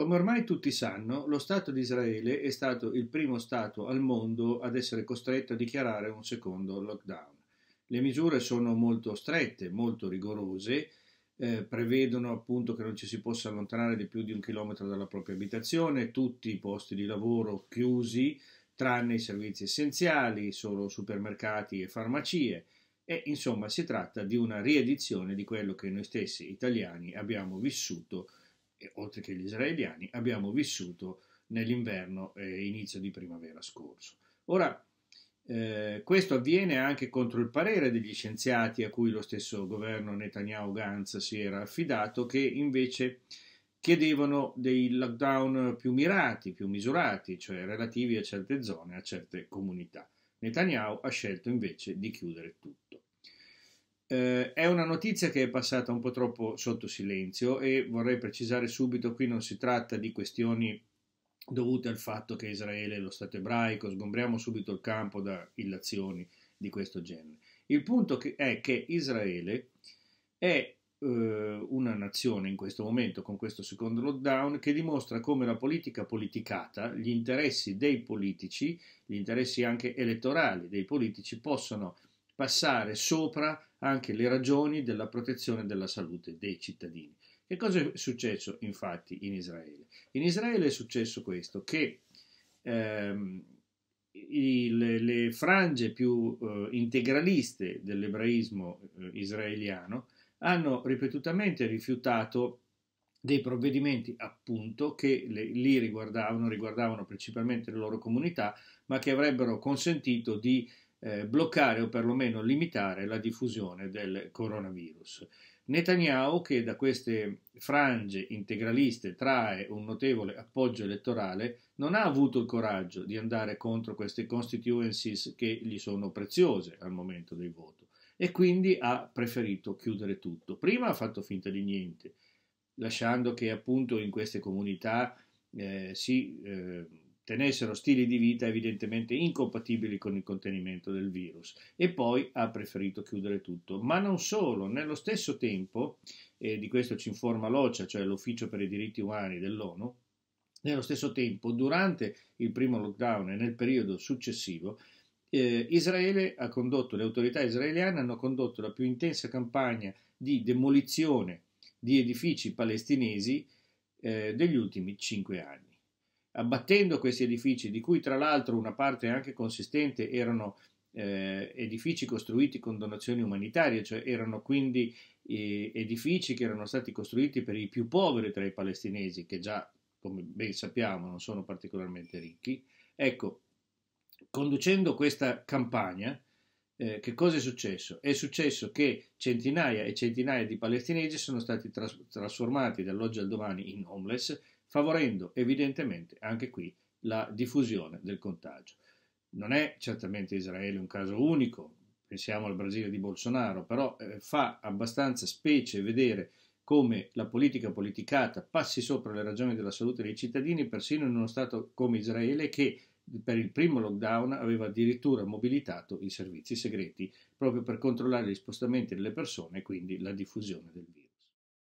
Come ormai tutti sanno, lo Stato di Israele è stato il primo Stato al mondo ad essere costretto a dichiarare un secondo lockdown. Le misure sono molto strette, molto rigorose, eh, prevedono appunto che non ci si possa allontanare di più di un chilometro dalla propria abitazione, tutti i posti di lavoro chiusi, tranne i servizi essenziali, solo supermercati e farmacie. E insomma si tratta di una riedizione di quello che noi stessi italiani abbiamo vissuto oltre che gli israeliani, abbiamo vissuto nell'inverno e inizio di primavera scorso. Ora, eh, questo avviene anche contro il parere degli scienziati a cui lo stesso governo Netanyahu-Gantz si era affidato, che invece chiedevano dei lockdown più mirati, più misurati, cioè relativi a certe zone, a certe comunità. Netanyahu ha scelto invece di chiudere tutto. Eh, è una notizia che è passata un po' troppo sotto silenzio e vorrei precisare subito, qui non si tratta di questioni dovute al fatto che Israele è lo Stato ebraico, sgombriamo subito il campo da illazioni di questo genere. Il punto che è che Israele è eh, una nazione in questo momento, con questo secondo lockdown, che dimostra come la politica politicata, gli interessi dei politici, gli interessi anche elettorali dei politici possono passare sopra anche le ragioni della protezione della salute dei cittadini. Che cosa è successo infatti in Israele? In Israele è successo questo, che ehm, i, le, frange più eh, integraliste dell'ebraismo eh, israeliano hanno ripetutamente rifiutato dei provvedimenti appunto che le, li riguardavano, riguardavano principalmente le loro comunità, ma che avrebbero consentito di eh, bloccare o perlomeno limitare la diffusione del coronavirus. Netanyahu, che da queste frange integraliste trae un notevole appoggio elettorale, non ha avuto il coraggio di andare contro queste constituencies che gli sono preziose al momento del voto e quindi ha preferito chiudere tutto. Prima ha fatto finta di niente, lasciando che appunto in queste comunità eh, si... Eh, tenessero stili di vita evidentemente incompatibili con il contenimento del virus e poi ha preferito chiudere tutto. Ma non solo, nello stesso tempo, e di questo ci informa l'OCEA, cioè l'Ufficio per i diritti umani dell'ONU, nello stesso tempo, durante il primo lockdown e nel periodo successivo, eh, Israele ha condotto, le autorità israeliane hanno condotto la più intensa campagna di demolizione di edifici palestinesi eh, degli ultimi cinque anni. Abbattendo questi edifici, di cui tra l'altro una parte anche consistente erano eh, edifici costruiti con donazioni umanitarie, cioè erano quindi eh, edifici che erano stati costruiti per i più poveri tra i palestinesi, che già, come ben sappiamo, non sono particolarmente ricchi. Ecco, conducendo questa campagna, eh, che cosa è successo? È successo che centinaia e centinaia di palestinesi sono stati tras- trasformati dall'oggi al domani in homeless favorendo evidentemente anche qui la diffusione del contagio. Non è certamente Israele un caso unico, pensiamo al Brasile di Bolsonaro, però eh, fa abbastanza specie vedere come la politica politicata passi sopra le ragioni della salute dei cittadini, persino in uno Stato come Israele che per il primo lockdown aveva addirittura mobilitato i servizi segreti proprio per controllare gli spostamenti delle persone e quindi la diffusione del virus.